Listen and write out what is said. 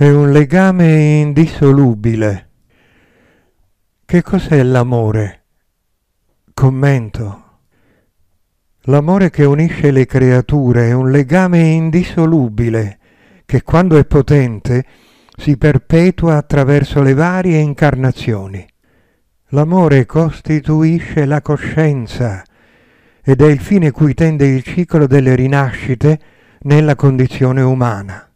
è un legame indissolubile. Che cos'è l'amore? Commento. L'amore che unisce le creature è un legame indissolubile che quando è potente si perpetua attraverso le varie incarnazioni. L'amore costituisce la coscienza ed è il fine cui tende il ciclo delle rinascite nella condizione umana.